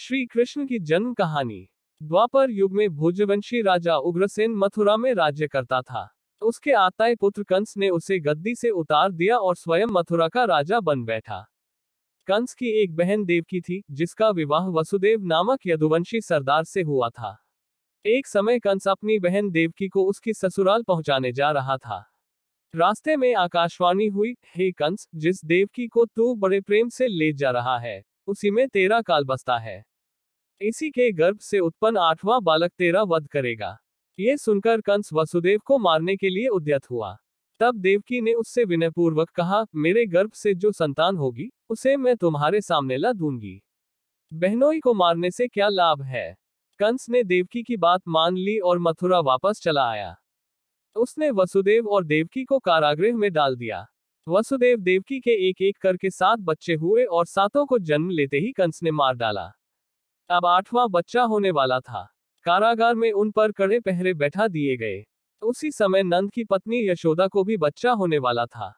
श्री कृष्ण की जन्म कहानी द्वापर युग में भोजवंशी राजा उग्रसेन मथुरा में राज्य करता था उसके आताए पुत्र कंस ने उसे गद्दी से उतार दिया और स्वयं मथुरा का राजा बन बैठा कंस की एक बहन देवकी थी जिसका विवाह वसुदेव नामक यदुवंशी सरदार से हुआ था एक समय कंस अपनी बहन देवकी को उसकी ससुराल पहुंचाने जा रहा था रास्ते में आकाशवाणी हुई हे कंस जिस देवकी को तू बड़े प्रेम से ले जा रहा है उसी में तेरा काल बसता है इसी के गर्भ से उत्पन्न आठवां बालक तेरा वध करेगा ये सुनकर कंस वसुदेव को मारने के लिए उद्यत हुआ तब देवकी ने उससे विनयपूर्वक कहा मेरे गर्भ से जो संतान होगी उसे मैं तुम्हारे सामने ला दूंगी बहनोई को मारने से क्या लाभ है कंस ने देवकी की बात मान ली और मथुरा वापस चला आया उसने वसुदेव और देवकी को कारागृह में डाल दिया वसुदेव देवकी के एक एक करके सात बच्चे हुए और सातों को जन्म लेते ही कंस ने मार डाला अब आठवां बच्चा होने वाला था कारागार में उन पर कड़े पहरे बैठा दिए गए उसी समय नंद की पत्नी यशोदा को भी बच्चा होने वाला था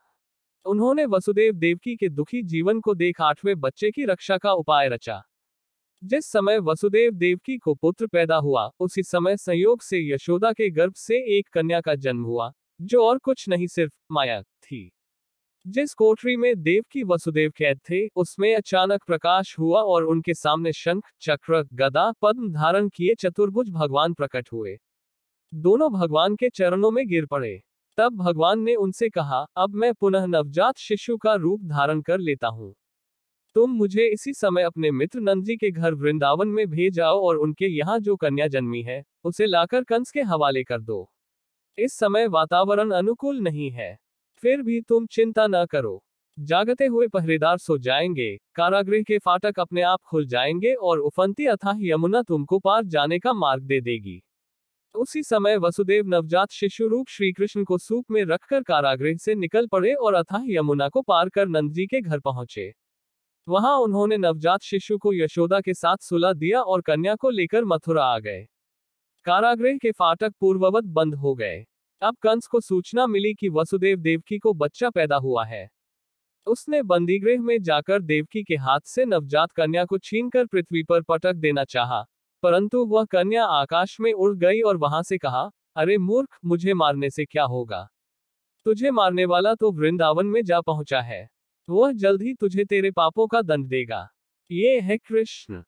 उन्होंने वसुदेव देवकी के दुखी जीवन को देख आठवें बच्चे की रक्षा का उपाय रचा जिस समय वसुदेव देवकी को पुत्र पैदा हुआ उसी समय संयोग से यशोदा के गर्भ से एक कन्या का जन्म हुआ जो और कुछ नहीं सिर्फ माया थी जिस कोठरी में देव की वसुदेव कैद थे उसमें अचानक प्रकाश हुआ और उनके सामने शंख चक्र गदा पद्म धारण किए चतुर्भुज भगवान प्रकट हुए दोनों भगवान के चरणों में गिर पड़े तब भगवान ने उनसे कहा अब मैं पुनः नवजात शिशु का रूप धारण कर लेता हूँ तुम मुझे इसी समय अपने मित्र जी के घर वृंदावन में भेज आओ और उनके यहाँ जो कन्या जन्मी है उसे लाकर कंस के हवाले कर दो इस समय वातावरण अनुकूल नहीं है फिर भी तुम चिंता न करो जागते हुए पहरेदार सो जाएंगे कारागृह के फाटक अपने आप खुल जाएंगे और उफंती अथा यमुना तुमको पार जाने का मार्ग दे देगी उसी समय वसुदेव नवजात शिशु रूप श्री कृष्ण को सूप में रखकर कारागृह से निकल पड़े और अथा यमुना को पार कर नंद जी के घर पहुंचे वहां उन्होंने नवजात शिशु को यशोदा के साथ सुला दिया और कन्या को लेकर मथुरा आ गए कारागृह के फाटक पूर्ववत बंद हो गए अब कंस को सूचना मिली कि वसुदेव देवकी को बच्चा पैदा हुआ है उसने बंदीगृह में जाकर देवकी के हाथ से नवजात कन्या को छीनकर पृथ्वी पर पटक देना चाहा, परंतु वह कन्या आकाश में उड़ गई और वहां से कहा अरे मूर्ख मुझे मारने से क्या होगा तुझे मारने वाला तो वृंदावन में जा पहुंचा है वह जल्द ही तुझे तेरे पापों का दंड देगा ये है कृष्ण